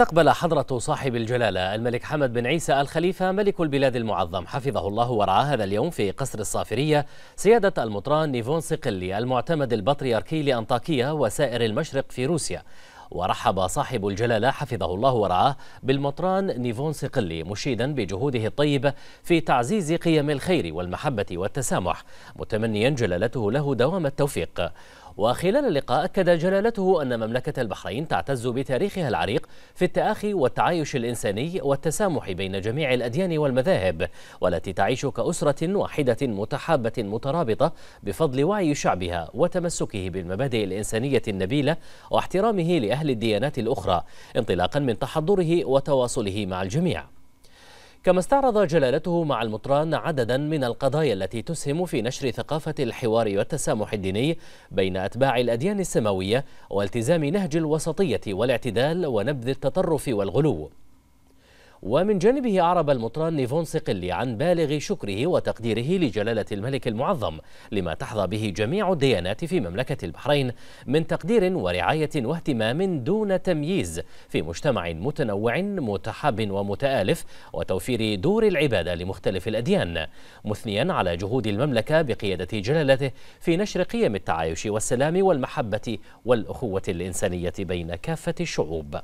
استقبل حضرة صاحب الجلالة الملك حمد بن عيسى الخليفة ملك البلاد المعظم حفظه الله ورعاه هذا اليوم في قصر الصافرية سيادة المطران نيفون سقلي المعتمد البطريركي لأنطاكية وسائر المشرق في روسيا ورحب صاحب الجلالة حفظه الله ورعاه بالمطران نيفون سقلي مشيدا بجهوده الطيبة في تعزيز قيم الخير والمحبة والتسامح متمنيا جلالته له دوام التوفيق وخلال اللقاء أكد جلالته أن مملكة البحرين تعتز بتاريخها العريق في التآخي والتعايش الإنساني والتسامح بين جميع الأديان والمذاهب والتي تعيش كأسرة واحدة متحابة مترابطة بفضل وعي شعبها وتمسكه بالمبادئ الإنسانية النبيلة واحترامه لأهل الديانات الأخرى انطلاقا من تحضره وتواصله مع الجميع كما استعرض جلالته مع المطران عددا من القضايا التي تسهم في نشر ثقافة الحوار والتسامح الديني بين أتباع الأديان السماوية والتزام نهج الوسطية والاعتدال ونبذ التطرف والغلو ومن جانبه أعرب المطران نيفون سقلي عن بالغ شكره وتقديره لجلالة الملك المعظم لما تحظى به جميع الديانات في مملكة البحرين من تقدير ورعاية واهتمام دون تمييز في مجتمع متنوع متحاب ومتآلف وتوفير دور العبادة لمختلف الأديان مثنيا على جهود المملكة بقيادة جلالته في نشر قيم التعايش والسلام والمحبة والأخوة الإنسانية بين كافة الشعوب